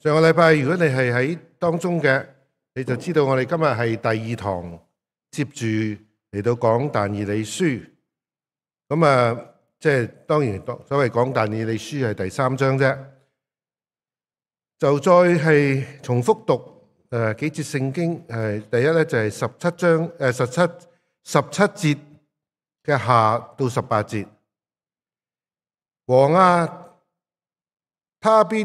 上個禮拜，如果你係喺當中嘅，你就知道我哋今日係第二堂接住嚟到講但以理書。咁啊，即係當然，所謂讲但以理書係第三章啫。就再係重複讀誒幾節聖經。第一咧就係十七章十七十七節嘅下到十八節。王啊，他必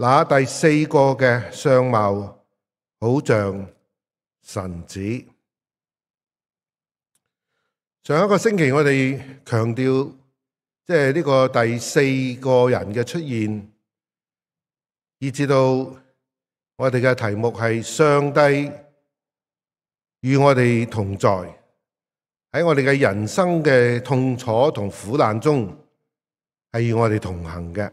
那第四个嘅相貌，好像神子。上一个星期我哋强调，即系呢个第四个人嘅出现，以致到我哋嘅题目系上帝与我哋同在，喺我哋嘅人生嘅痛楚同苦难中，系与我哋同行嘅。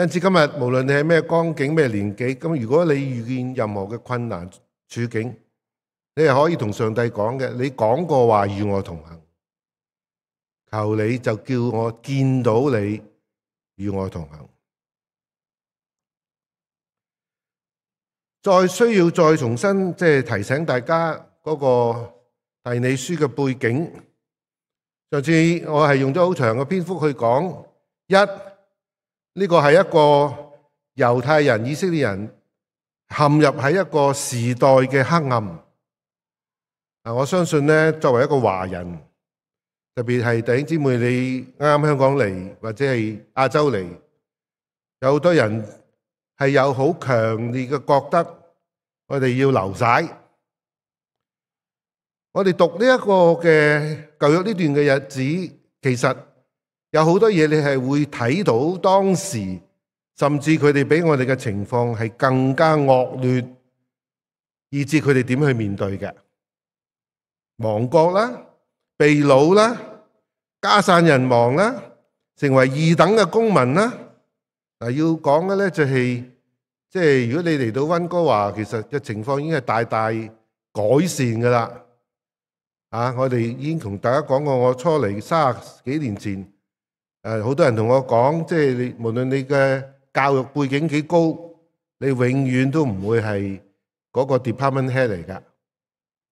因此今日无论你系咩光景咩年纪，咁如果你遇见任何嘅困难处境，你系可以同上帝讲嘅。你讲过话与我同行，求你就叫我见到你与我同行。再需要再重新即系提醒大家嗰个提你书嘅背景。上次我系用咗好长嘅篇幅去讲一。呢个系一个犹太人、以色列人陷入喺一个时代嘅黑暗。我相信咧，作为一个华人，特别系弟兄姊妹，你啱啱香港嚟或者系亚洲嚟，有好多人系有好强烈嘅觉得，我哋要流晒。我哋读呢一个嘅旧约呢段嘅日子，其实。有好多嘢你系会睇到当时，甚至佢哋比我哋嘅情况系更加恶劣，以至佢哋点去面对嘅亡国啦、被掳啦、家散人亡啦、成为二等嘅公民啦。嗱，要讲嘅咧就系，即系如果你嚟到温哥华，其实嘅情况已经系大大改善噶啦。啊，我哋已经同大家讲过，我初嚟卅几年前。诶，好多人同我讲，即系你无论你嘅教育背景几高，你永远都唔会系嗰个 department head 嚟噶。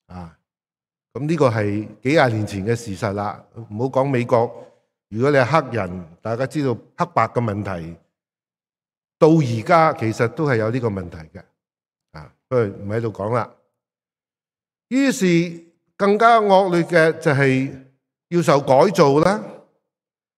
啊，咁呢个系几廿年前嘅事实啦。唔好讲美国，如果你系黑人，大家知道黑白嘅问题，到而家其实都系有呢个问题嘅。啊，如唔喺度讲啦。于是更加恶劣嘅就系要受改造啦。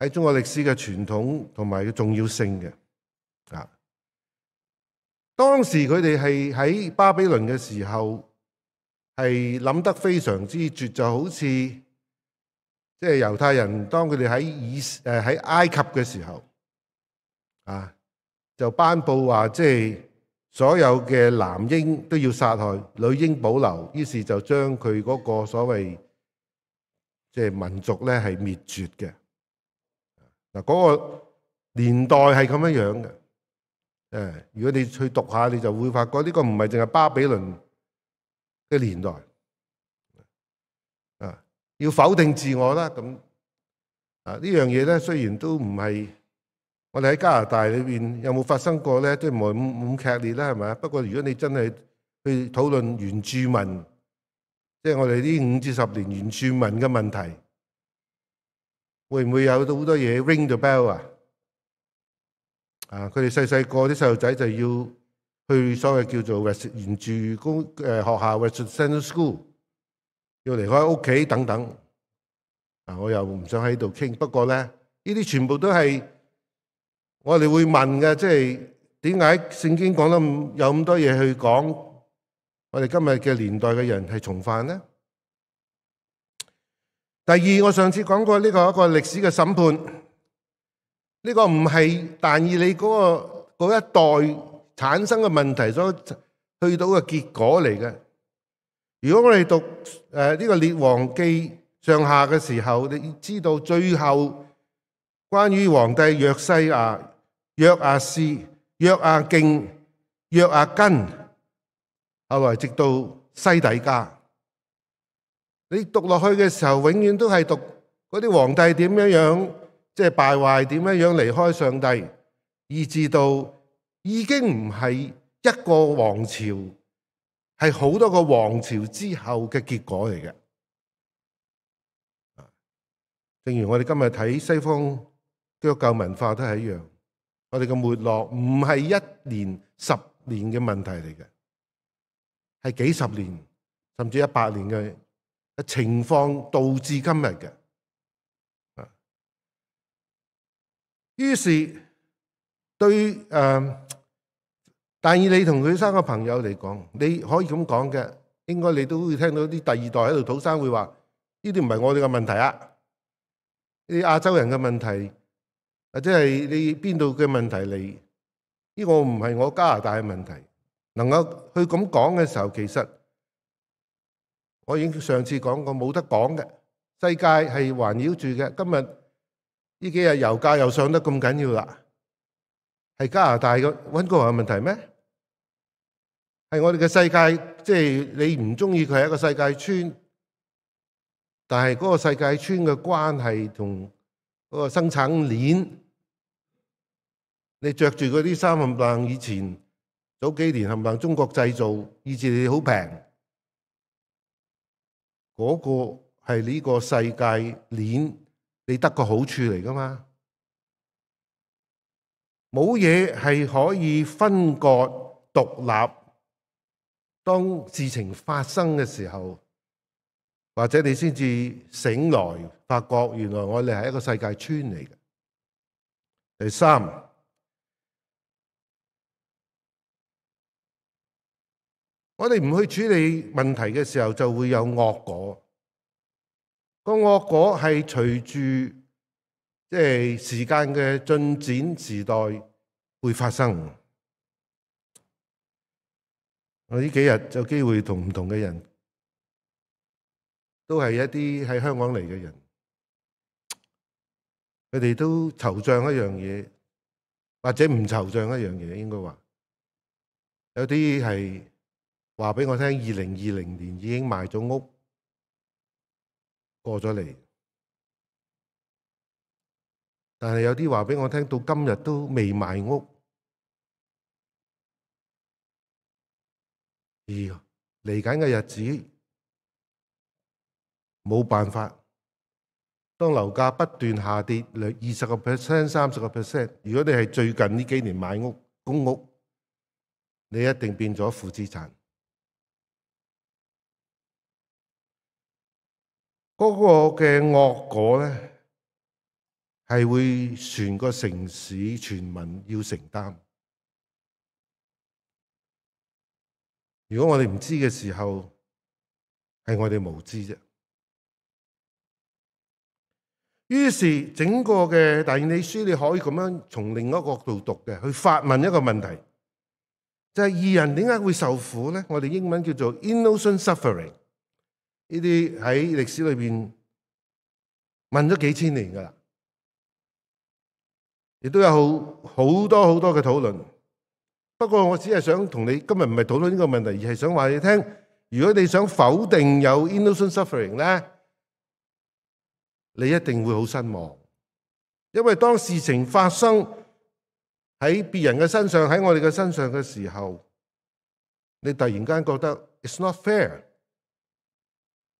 喺中国历史嘅传统同埋嘅重要性嘅，啊，当时佢哋系喺巴比伦嘅时候，系谂得非常之绝，就好似即系犹太人当佢哋喺以诶喺埃及嘅时候，啊，就颁布话即系所有嘅男婴都要杀害，女婴保留，于是就将佢嗰个所谓即系民族咧系灭绝嘅。嗱，嗰個年代係咁樣樣嘅。誒，如果你去讀下，你就會發覺呢個唔係淨係巴比倫嘅年代。啊，要否定自我啦。咁啊，呢樣嘢咧，雖然都唔係我哋喺加拿大裏邊有冇發生過咧，都唔係咁咁劇烈啦，係咪啊？不過如果你真係去討論原住民，即係我哋呢五至十年原住民嘅問題。會唔會有好多嘢 ring the bell 啊？啊！佢哋細細個啲細路仔就要去所謂叫做原住 s i d e n t 公誒學校 resident school，要離開屋企等等。啊！我又唔想喺度傾。不過咧，呢啲全部都係我哋會問嘅，即係點解聖經講得有咁多嘢去講，我哋今日嘅年代嘅人係重犯咧？第二，我上次讲过呢个一个历史嘅审判，呢个唔系但以你嗰个嗰一代产生嘅问题所去到嘅结果嚟嘅。如果我哋读诶呢个《列王记》上下嘅时候，你知道最后关于皇帝约西亚、约阿斯、约阿敬、约阿根，后咪直到西底家？你读落去嘅时候，永远都系读嗰啲皇帝点样样，即系败坏点样样离开上帝，以致到已经唔系一个王朝，系好多个王朝之后嘅结果嚟嘅。正如我哋今日睇西方基督教文化都系一样，我哋嘅没落唔系一年、十年嘅问题嚟嘅，系几十年甚至一百年嘅。情况导致今日嘅，啊，于是对诶但以你同佢三个朋友嚟讲，你可以咁讲嘅，应该你都会听到啲第二代喺度土生会话，呢啲唔系我哋嘅问题啊，啲亚洲人嘅问题，或者系你边度嘅问题嚟，呢个唔系我加拿大嘅问题。能够去咁讲嘅时候，其实。我已經上次講過冇得講嘅，世界係環繞住嘅。今日呢幾日油價又上得咁緊要啦，係加拿大嘅温哥華問題咩？係我哋嘅世界，即係你唔中意佢係一個世界村，但係嗰個世界村嘅關係同嗰個生產鏈，你着住嗰啲衫，冚唪以前早幾年冚唪中國製造，以前好平。嗰個係呢個世界鏈，你得個好處嚟噶嘛？冇嘢係可以分割獨立。當事情發生嘅時候，或者你先至醒來，發覺原來我哋係一個世界村嚟嘅。第三。我哋唔去處理問題嘅時候，就會有惡果。個惡果係隨住即係時間嘅進展，時代會發生。我呢幾日有機會同唔同嘅人，都係一啲喺香港嚟嘅人，佢哋都惆悵一樣嘢，或者唔惆悵一樣嘢，應該話有啲係。話俾我聽，二零二零年已經賣咗屋過咗嚟，但係有啲話俾我聽到今日都未卖屋。咦？嚟緊嘅日子冇辦法。當樓價不斷下跌，二十個 percent、三十個 percent，如果你係最近呢幾年買屋公屋，你一定變咗負資產。嗰個嘅惡果咧，係會全個城市全民要承擔。如果我哋唔知嘅時候，係我哋無知啫。於是整個嘅大英理書，你可以咁樣從另一個角度讀嘅，去發問一個問題，就係二人點解會受苦咧？我哋英文叫做 innocent suffering。呢啲喺歷史裏面問咗幾千年噶啦，亦都有好好多好多嘅討論。不過我只係想同你今日唔係討論呢個問題，而係想話你聽。如果你想否定有 innocent suffering 咧，你一定會好失望，因為當事情發生喺別人嘅身上，喺我哋嘅身上嘅時候，你突然間覺得 it's not fair。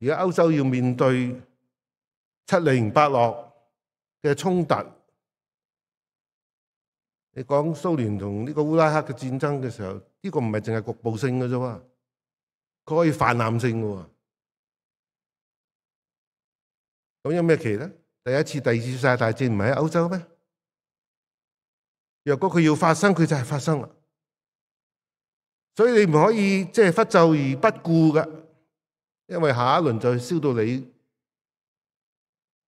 而家歐洲要面對七零八落嘅衝突，你講蘇聯同呢個烏拉克嘅戰爭嘅時候，呢個唔係淨係局部性嘅啫嘛？佢可以泛濫性嘅喎，咁有咩奇咧？第一次、第二次世界大戰唔係喺歐洲咩？若果佢要發生，佢就係發生啦，所以你唔可以即係忽就而不顧嘅。因為下一轮就係燒到你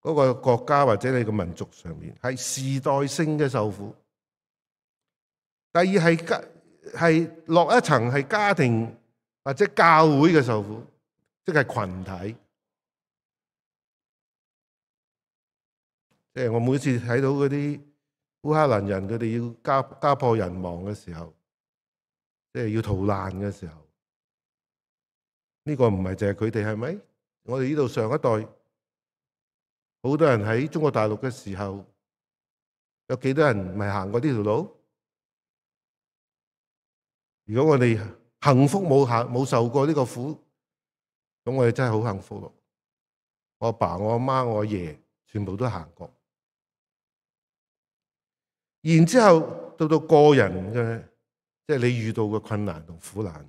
嗰個國家或者你嘅民族上面，係時代性嘅受苦。第二係家係落一層係家庭或者教會嘅受苦，即係群體。即我每次睇到嗰啲烏克蘭人佢哋要家家破人亡嘅時候，即係要逃難嘅時候。呢个唔系就系佢哋系咪？我哋呢度上一代好多人喺中国大陆嘅时候，有几多人唔系行过呢条路？如果我哋幸福冇行冇受过呢个苦，咁我哋真系好幸福。我阿爸、我阿妈、我阿爷全部都行过。然之后到到个人嘅，即系你遇到嘅困难同苦难。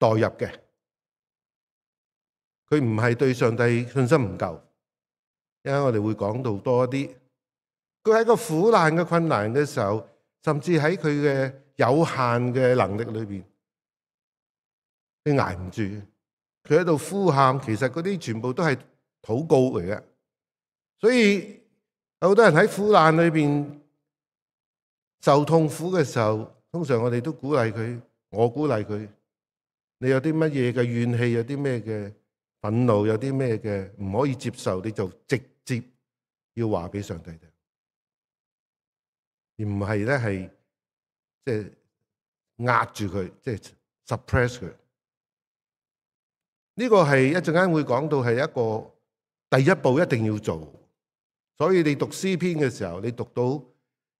代入嘅，佢唔系对上帝信心唔够，因为我哋会讲到多一啲。佢喺个苦难嘅困难嘅时候，甚至喺佢嘅有限嘅能力里边，佢挨唔住，佢喺度呼喊。其实嗰啲全部都系祷告嚟嘅。所以有好多人喺苦难里边受痛苦嘅时候，通常我哋都鼓励佢，我鼓励佢。你有啲乜嘢嘅怨气，有啲咩嘅愤怒，有啲咩嘅唔可以接受，你就直接要话俾上帝听，而唔系咧系即系压住佢，即系 suppress 佢。呢个系一阵间会讲到系一个第一步一定要做，所以你读诗篇嘅时候，你读到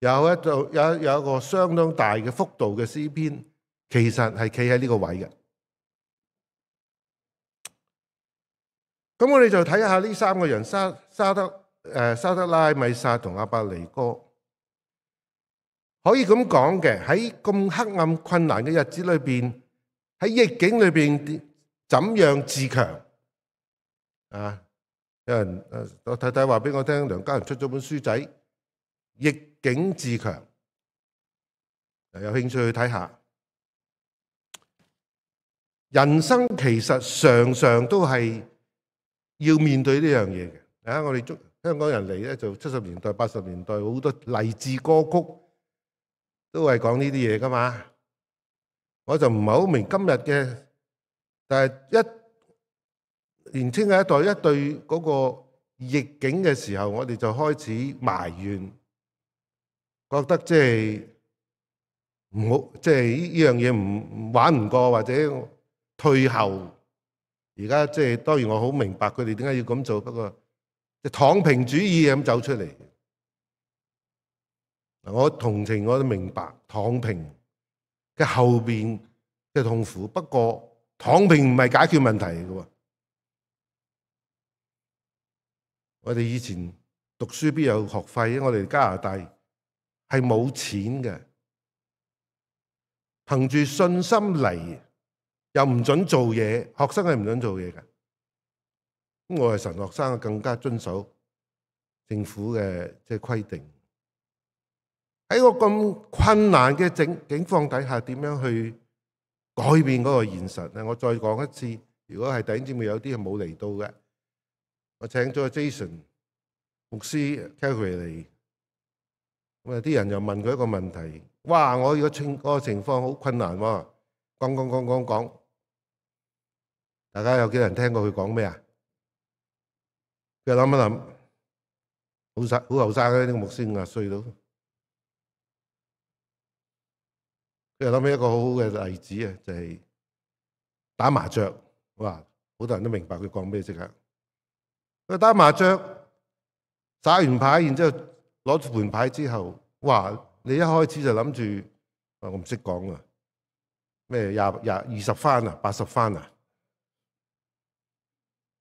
有一度有一有一个相当大嘅幅度嘅诗篇，其实系企喺呢个位嘅。咁我哋就睇下呢三个人：沙沙德、誒沙德拉米沙同阿伯尼哥，可以咁講嘅喺咁黑暗困難嘅日子裏边，喺逆境裏边點怎樣自強？啊！有人我太太話俾我聽，梁家人出咗本書仔《逆境自強》，有興趣去睇下。人生其實常常都係。要面對呢樣嘢嘅啊！我哋中香港人嚟咧，就七十年代、八十年代好多勵志歌曲都係講呢啲嘢噶嘛。我就唔係好明今日嘅，但係一年青嘅一代一對嗰個逆境嘅時候，我哋就開始埋怨，覺得即係唔好，即係呢樣嘢唔玩唔過或者退後。而家即係當然，我好明白佢哋點解要咁做，不過即躺平主義咁走出嚟。我同情我都明白躺平嘅後邊嘅痛苦，不過躺平唔係解決問題嚟嘅。我哋以前讀書必有學費？我哋加拿大係冇錢嘅，憑住信心嚟。又唔准做嘢，学生系唔准做嘢嘅。咁我系神学生，更加遵守政府嘅即系规定。喺个咁困难嘅警警况底下，点样去改变嗰个现实咧？我再讲一次，如果系顶住面有啲系冇嚟到嘅，我请咗 Jason 牧师 c a r r y 嚟。咁啊，啲人又问佢一个问题：，哇！我如情个情况好困难喎，讲讲讲讲讲。大家有幾人聽過佢講咩啊？佢諗一諗，好細好後生嘅呢個牧師咁衰到。佢又諗起一個好好嘅例子啊，就係打麻雀。佢好多人都明白佢講咩即刻。佢打麻雀，揸完牌，然之後攞住盤牌之後，哇！你一開始就諗住，我唔識講啊。咩廿廿二十番啊，八十番啊？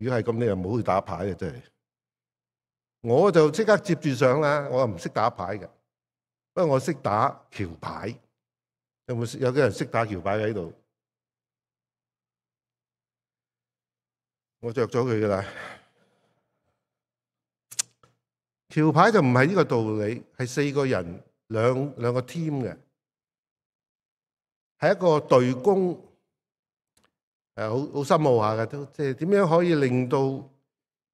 如果係咁，你又好去打牌嘅，真係。我就即刻接住上啦。我唔識打牌嘅，不過我識打橋牌。有冇有啲人識打橋牌喺度？我着咗佢噶啦。橋牌就唔係呢個道理，係四個人兩兩個 team 嘅，係一個對攻。好好深奧下嘅，都即係點樣可以令到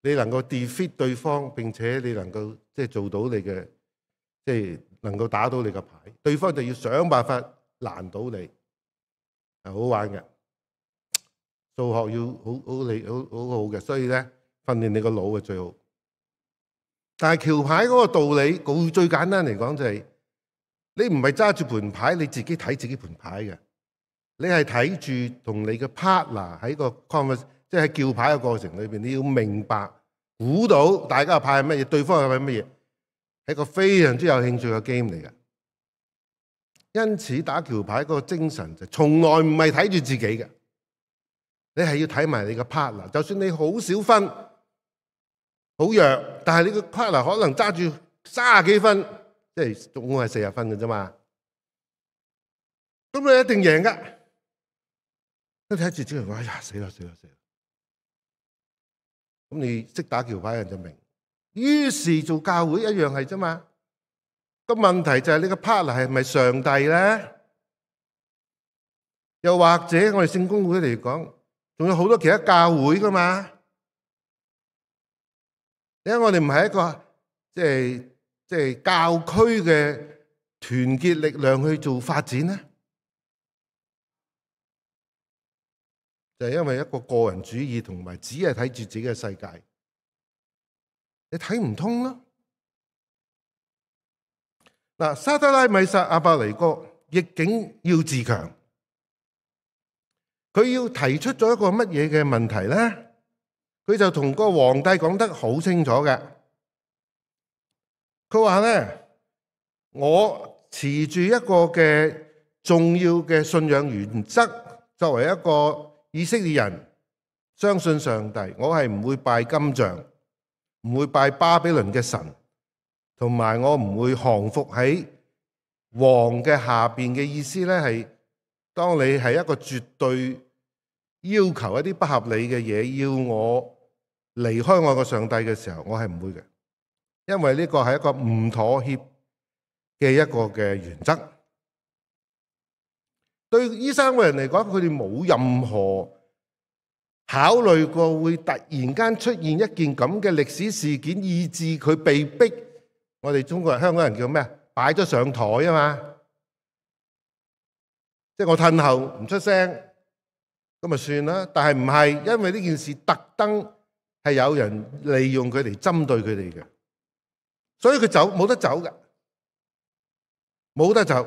你能夠 defeat 對方，並且你能夠即係做到你嘅，即係能夠打到你嘅牌。對方就要想辦法攔到你，係好玩嘅。數學要好好你好好好嘅，所以咧訓練你個腦係最好。但係橋牌嗰個道理，最簡單嚟講就係你唔係揸住盤牌，你自己睇自己盤牌嘅。你系睇住同你嘅 partner 喺个 c o n e r 即系叫牌嘅过程里边，你要明白估到大家嘅牌系乜嘢，对方系乜嘢，系一个非常之有兴趣嘅 game 嚟嘅。因此打桥牌嗰个精神就从来唔系睇住自己嘅，你系要睇埋你嘅 partner。就算你好少分、好弱，但系你嘅 partner 可能揸住卅几分，即系总共系四十分嘅啫嘛，咁你一定赢噶。一睇住只人讲，哎呀，死啦死啦死啦！咁你识打桥牌人就明，于是做教会一样系啫嘛。个问题就系呢个 partner 系咪上帝咧？又或者我哋圣公会嚟讲，仲有好多其他教会噶嘛？因睇我哋唔系一个即系即系教区嘅团结力量去做发展咧？就系因为一个个人主义同埋只系睇住自己嘅世界，你睇唔通咯。嗱，沙特拉米撒阿伯尼哥逆境要自强，佢要提出咗一个乜嘢嘅问题咧？佢就同个皇帝讲得好清楚嘅，佢话咧：我持住一个嘅重要嘅信仰原则，作为一个。以色列人相信上帝，我係唔會拜金像，唔會拜巴比倫嘅神，同埋我唔會降服喺王嘅下面嘅意思咧，係當你係一個絕對要求一啲不合理嘅嘢，要我離開我個上帝嘅時候，我係唔會嘅，因為呢個係一個唔妥協嘅一個嘅原則。对呢三个人嚟讲，佢哋冇任何考虑过会突然间出现一件咁嘅历史事件，以致佢被逼，我哋中国人、香港人叫咩啊？摆咗上台啊嘛！即系我褪后唔出声，咁咪算啦。但系唔系因为呢件事特登系有人利用佢嚟针对佢哋嘅，所以佢走冇得走嘅，冇得走。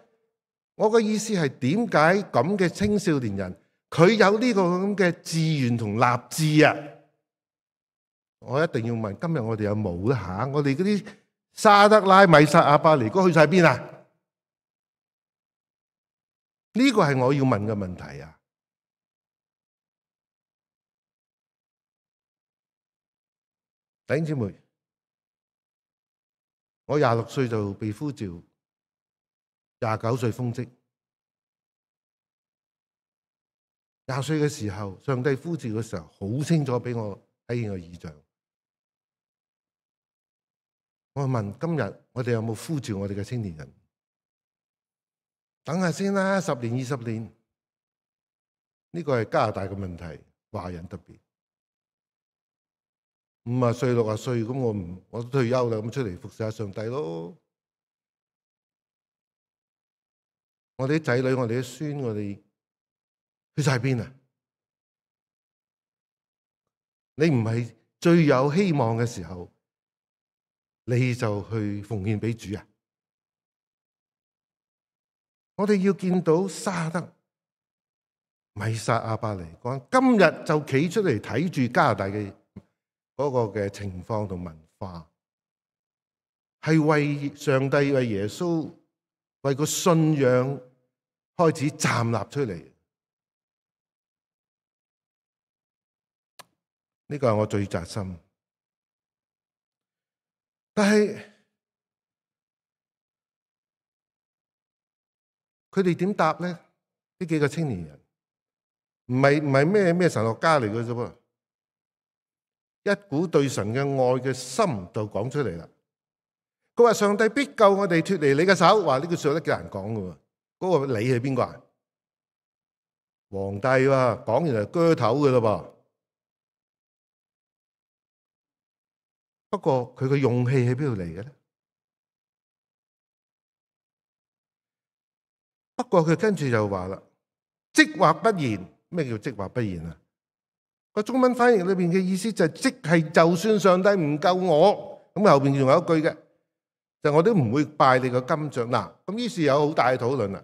我個意思係點解咁嘅青少年人佢有呢個咁嘅志願同立志啊？我一定要問，今日我哋有冇一下？我哋嗰啲沙得拉、米沙、阿巴尼哥去晒邊啊？呢個係我要問嘅問題啊！頂姐妹，我廿六歲就被呼召。廿九岁封职，廿岁嘅时候，上帝呼召嘅时候，好清楚俾我体现个意象。我问今日我哋有冇呼召我哋嘅青年人？等下先啦，十年二十年，呢个系加拿大嘅问题，华人特别。唔系岁六啊岁，咁我唔，我退休啦，咁出嚟服侍下上帝咯。我啲仔女，我哋啲孫，我哋去曬邊啊？你唔係最有希望嘅時候，你就去奉獻俾主啊！我哋要見到沙德米撒阿巴尼講：今日就企出嚟睇住加拿大嘅嗰個嘅情況同文化，係為上帝、為耶穌、為個信仰。开始站立出嚟，呢个系我最扎心。但系佢哋点答咧？呢几个青年人唔系唔系咩咩神学家嚟嘅啫喎，一股对神嘅爱嘅心就讲出嚟啦。佢话上帝必救我哋脱离你嘅手，话呢句说得都几难讲嘅喎。嗰个你系边个啊？皇帝哇，讲完就锯头噶咯噃。不过佢嘅勇气喺边度嚟嘅咧？不过佢跟住就话啦：，即话不言。咩叫即话不言啊？个中文翻译里边嘅意思就系，即系就算上帝唔救我，咁后边仲有一句嘅，就我都唔会拜你个金像嗱。咁于是有好大嘅讨论啦。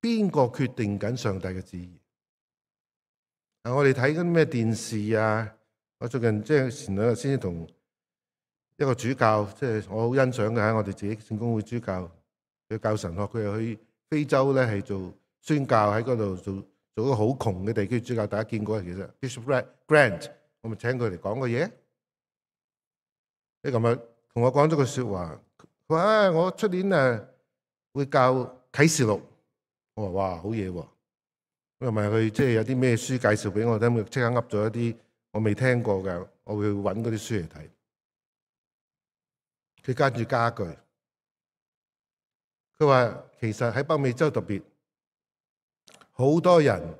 边个决定紧上帝嘅旨意？啊，我哋睇紧咩电视啊？我最近即系前两日先同一个主教，即系我好欣赏嘅喺我哋自己圣公会主教，佢教神学，佢又去非洲咧系做宣教喺嗰度做做一个好穷嘅地区主教，大家见过其实 Bishop Grant，我咪请佢嚟讲个嘢，你咁日同我讲咗句说话，话我出年啊会教启示录。我話：哇，好嘢喎！咁又咪佢即係有啲咩書介紹俾我，听，即刻噏咗一啲我未聽過嘅，我会揾嗰啲書嚟睇。佢跟住加句：佢話其實喺北美洲特別，好多人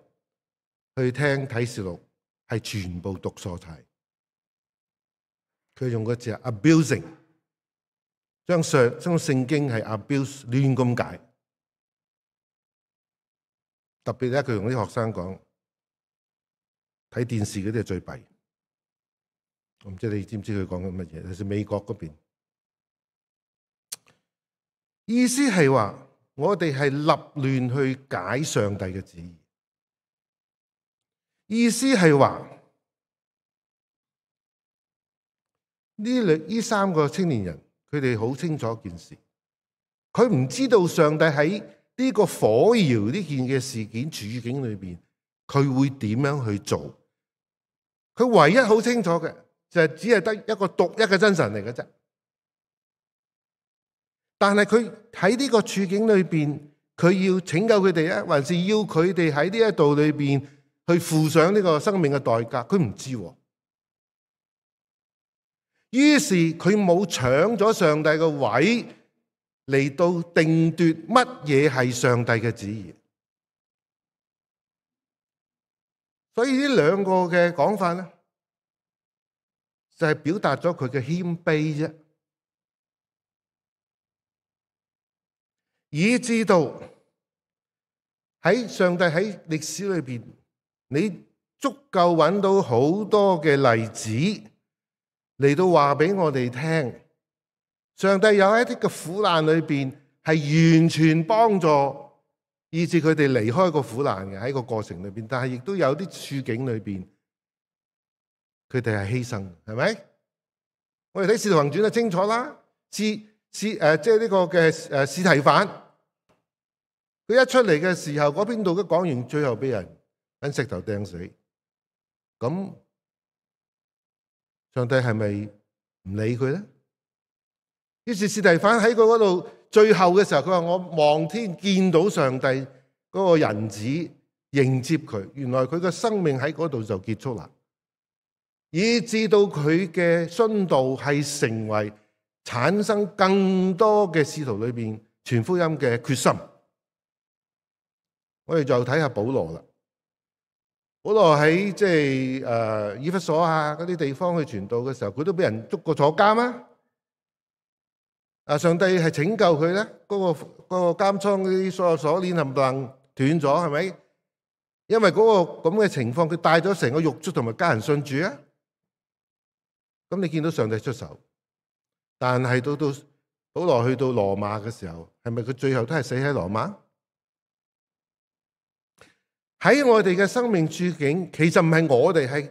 去聽睇示錄係全部讀錯曬。佢用個字係 abusing，将聖將聖經係 abuse 亂咁解。特別咧，佢同啲學生講睇電視嗰啲係最弊。我唔知你知唔知佢講緊乜嘢，就是美國嗰邊。意思係話，我哋係立亂去解上帝嘅旨意。意思係話，呢兩呢三個青年人，佢哋好清楚一件事，佢唔知道上帝喺。呢個火窑呢件嘅事件處境裏边，佢會點樣去做？佢唯一好清楚嘅就係只係得一個獨一嘅真神嚟嘅啫。但係佢喺呢個處境裏边，佢要拯救佢哋啊，還是要佢哋喺呢一度裏边去付上呢個生命嘅代價？佢唔知。於是佢冇搶咗上帝嘅位。嚟到定奪乜嘢係上帝嘅旨意，所以呢兩個嘅講法咧，就係表達咗佢嘅謙卑啫，以至到喺上帝喺歷史裏邊，你足夠揾到好多嘅例子嚟到話俾我哋聽。上帝有一啲嘅苦难里边系完全帮助，以至佢哋离开个苦难嘅喺个过程里边，但系亦都有啲处境里边，佢哋系牺牲，系咪？我哋睇《使徒行传》就清楚啦。使使诶，即系呢个嘅诶，使题犯，佢一出嚟嘅时候，嗰边度嘅讲完，最后俾人喺石头掟死。咁上帝系咪唔理佢咧？于是，士提反喺佢嗰度最后嘅时候，佢话：我望天见到上帝嗰个人子迎接佢。原来佢嘅生命喺嗰度就结束啦，以致到佢嘅殉道系成为产生更多嘅使徒里边传福音嘅决心。我哋就睇下保罗啦。保罗喺即系诶，以弗所啊嗰啲地方去传道嘅时候，佢都俾人捉过坐监啊。啊！上帝係拯救佢咧，嗰個嗰個監倉啲所有鎖鏈能唔能斷咗？係咪？因為嗰個咁嘅情況，佢帶咗成個玉珠同埋家人信住啊！咁你見到上帝出手，但係到到保羅去到羅馬嘅時候，係咪佢最後都係死喺羅馬？喺我哋嘅生命處境，其實唔係我哋係。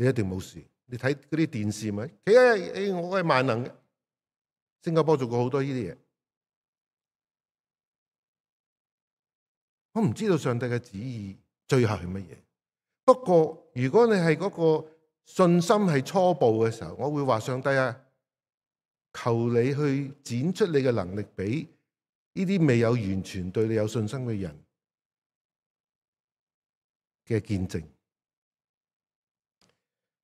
你一定冇事。你睇嗰啲电视咪？佢诶，我系万能嘅。新加坡做过好多呢啲嘢，我唔知道上帝嘅旨意最后系乜嘢。不过如果你系嗰个信心系初步嘅时候，我会话上帝啊，求你去展出你嘅能力，俾呢啲未有完全对你有信心嘅人嘅见证。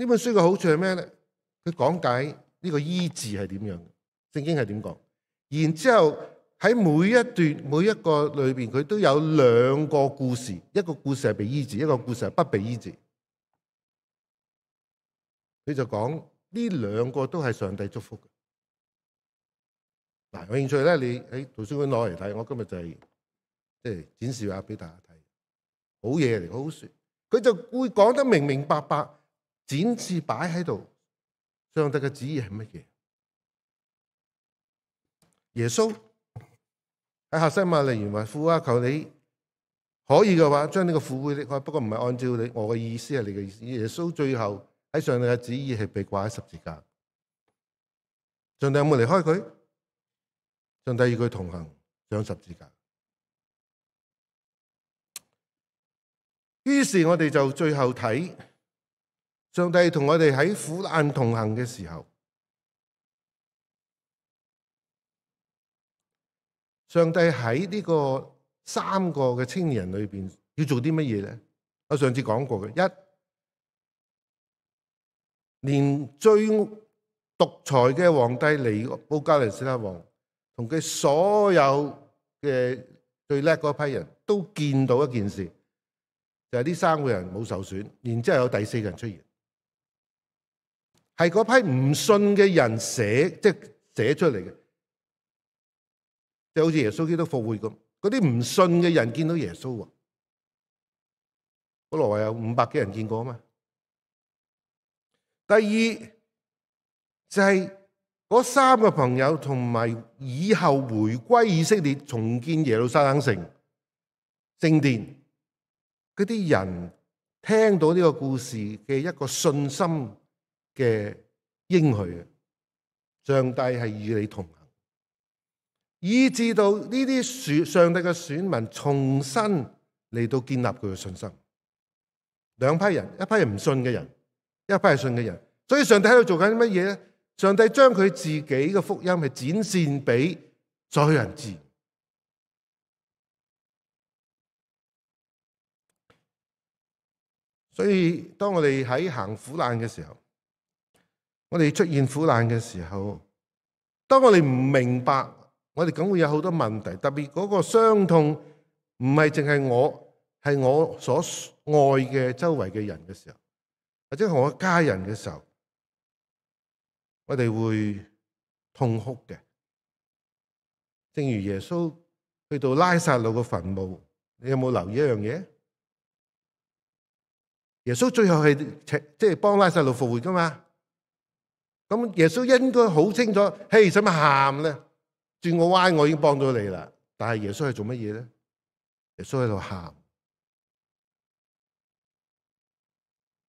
呢本书嘅好处系咩咧？佢讲解呢个医治系点样，圣经系点讲。然之后喺每一段每一个里边，佢都有两个故事，一个故事系被医治，一个故事系不被医治。佢就讲呢两个都系上帝祝福嘅。嗱，有兴趣咧，你喺图书馆攞嚟睇。我今日就系即系展示下俾大家睇，好嘢嚟，好书。佢就会讲得明明白白。展字摆喺度，上帝嘅旨意系乜嘢？耶稣喺下生啊，利原话富啊，求你可以嘅话，将呢个富贵力开。不过唔系按照你我嘅意思系你嘅意思。耶稣最后喺上帝嘅旨意系被挂喺十字架。上帝有冇离开佢？上帝与佢同行上十字架。于是我哋就最后睇。上帝同我哋喺苦难同行嘅时候，上帝喺呢个三个嘅青年人里边要做啲乜嘢咧？我上次讲过嘅，一连追独裁嘅皇帝尼布加尼斯拉王，同佢所有嘅最叻嗰批人都见到一件事，就系呢三个人冇受损，然之后有第四个人出现。系嗰批唔信嘅人寫，即係寫出嚟嘅，就好似耶穌基督復活咁。嗰啲唔信嘅人見到耶穌啊，古羅為有五百幾人見過啊嘛。第二就係嗰三個朋友同埋以後回歸以色列重建耶路撒冷城聖殿嗰啲人聽到呢個故事嘅一個信心。嘅英许，上帝系与你同行，以至到呢啲选上帝嘅选民重新嚟到建立佢嘅信心。两批人，一批人唔信嘅人，一批系信嘅人。所以上帝喺度做紧乜嘢咧？上帝将佢自己嘅福音系展现俾所有人知。所以当我哋喺行苦难嘅时候。我哋出现苦难嘅时候，当我哋唔明白，我哋梗会有好多问题。特别嗰个伤痛唔系净系我，系我所爱嘅周围嘅人嘅时候，或者系我家人嘅时候，我哋会痛哭嘅。正如耶稣去到拉撒路嘅坟墓，你有冇留意一样嘢？耶稣最后系即系帮拉撒路复活噶嘛？咁耶稣应该好清楚，嘿，使乜喊咧？转个弯我已经帮到你啦。但系耶稣系做乜嘢咧？耶稣喺度喊，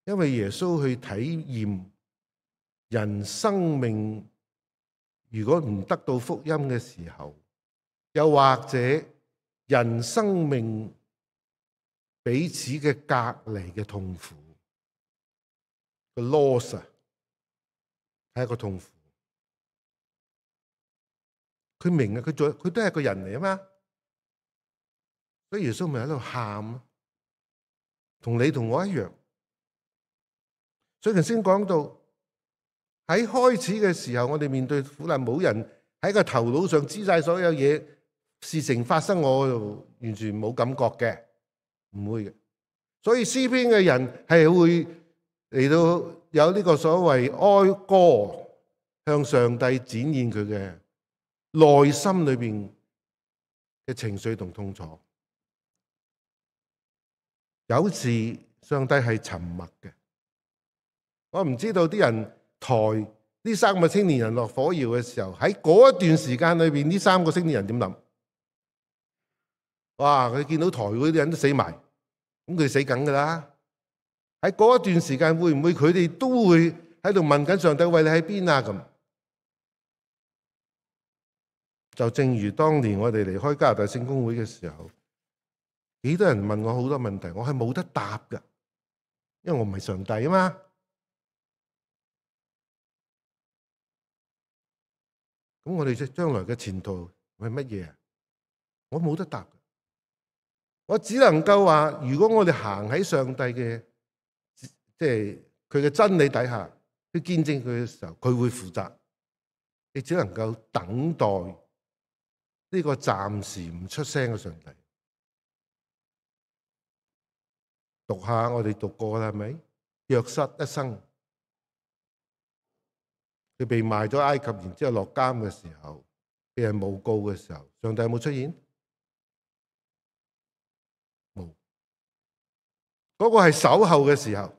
因为耶稣去体验人生命如果唔得到福音嘅时候，又或者人生命彼此嘅隔离嘅痛苦嘅 loss 啊。系一个痛苦，佢明啊，佢做佢都系个人嚟啊嘛，所以耶稣咪喺度喊咯，同你同我一样。所以头先讲到喺开始嘅时候，我哋面对苦难，冇人喺个头脑上知晒所有嘢，事情发生，我完全冇感觉嘅，唔会嘅。所以诗篇嘅人系会。嚟到有呢个所谓哀歌，向上帝展现佢嘅内心里边嘅情绪同痛楚。有时上帝系沉默嘅，我唔知道啲人抬呢三个青年人落火窑嘅时候，喺嗰一段时间里边，呢三个青年人点谂？哇！佢见到抬嗰啲人都死埋，咁佢死紧噶啦。喺嗰一段时间会唔会佢哋都会喺度问紧上帝喂你喺边啊？咁就正如当年我哋离开加拿大圣公会嘅时候，几多人问我好多问题，我系冇得答噶，因为我唔系上帝啊嘛。咁我哋即将来嘅前途系乜嘢啊？我冇得答，我只能够话如果我哋行喺上帝嘅。即系佢嘅真理底下去见证佢嘅时候，佢会负责。你只能够等待呢个暂时唔出声嘅上帝。读下我哋读过啦，系咪？约失一生，佢被卖咗埃及，然之后落监嘅时候，佢人诬告嘅时候，上帝有冇出现？冇。嗰个系守候嘅时候。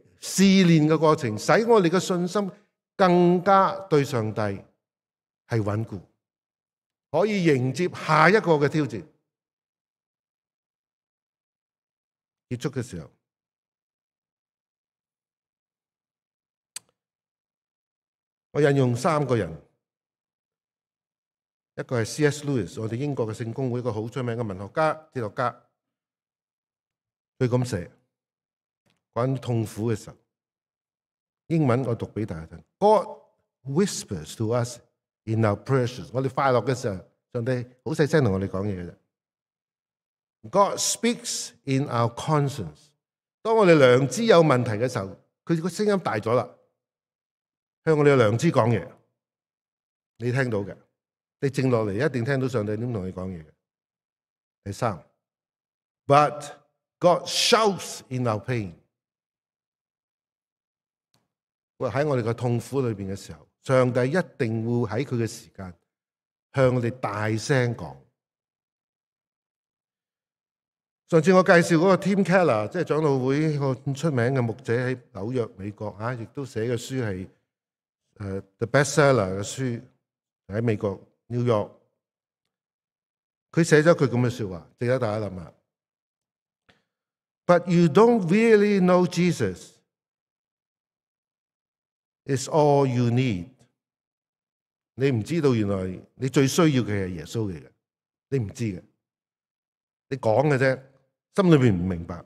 试炼嘅过程，使我哋嘅信心更加对上帝系稳固，可以迎接下一个嘅挑战。结束嘅时候，我引用三个人，一个系 C.S. Lewis，我哋英国嘅圣公会一个好出名嘅文学家、哲学家，佢咁写。于痛苦嘅时候，英文我读俾大家听。God whispers to us in our precious，我哋快乐嘅时候，上帝好细声同我哋讲嘢嘅。God speaks in our conscience，当我哋良知有问题嘅时候，佢个声音大咗啦，向我哋嘅良知讲嘢，你听到嘅，你静落嚟一定听到上帝点同你讲嘢嘅。第三，But God shouts in our pain。喺我哋嘅痛苦里边嘅时候，上帝一定会喺佢嘅时间向我哋大声讲。上次我介绍嗰个 Tim Keller，即系长老会个出名嘅牧者喺纽约美国啊，亦都写嘅书系诶 The Bestseller 嘅书喺美国 York。佢写咗句咁嘅说话，值得大家谂下。But you don't really know Jesus。Is all you need？你唔知道原来你最需要嘅系耶稣嚟嘅，你唔知嘅，你讲嘅啫，心里边唔明白。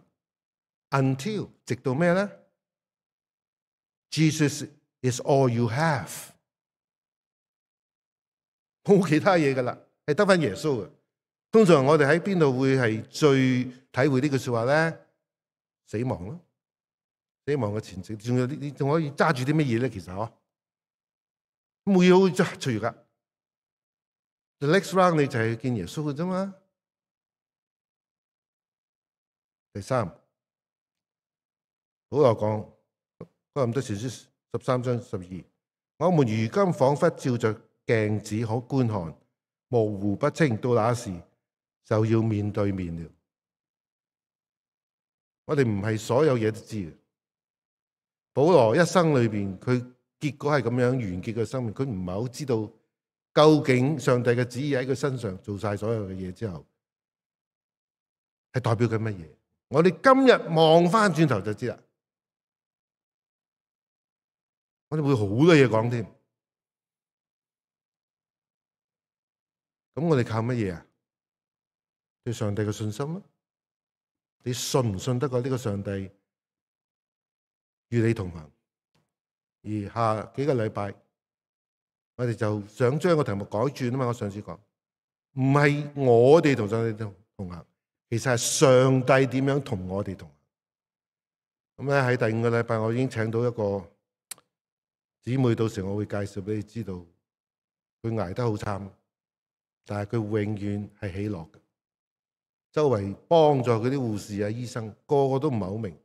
Until 直到咩咧？Jesus is all you have，冇其他嘢噶啦，系得翻耶稣嘅。通常我哋喺边度会系最体会呢句说话咧？死亡咯。希望嘅前程，仲有啲，你仲可以揸住啲乜嘢咧？其实嗬，冇要再揸住噶。The next round 你就系见耶稣嘅啫嘛。第三，保罗讲《哥林多前书》十三章十二，我们如今仿佛照着镜子可观看，模糊不清。到那时就要面对面了。我哋唔系所有嘢都知嘅。保罗一生里边，佢结果系咁样完结嘅生命，佢唔系好知道究竟上帝嘅旨意喺佢身上做晒所有嘅嘢之后，系代表佢乜嘢？我哋今日望翻转头就知啦，我哋会好多嘢讲添。咁我哋靠乜嘢啊？对上帝嘅信心咯，你信唔信得过呢个上帝？与你同行，而下几个礼拜我哋就想将个题目改转啊嘛！我上次讲唔系我哋同上帝同同行，其实系上帝点样同我哋同行。咁咧喺第五个礼拜，我已经请到一个姊妹，到时我会介绍俾你知道，佢挨得好惨，但系佢永远系喜乐嘅。周围帮助佢啲护士啊、医生，个个都唔系好明。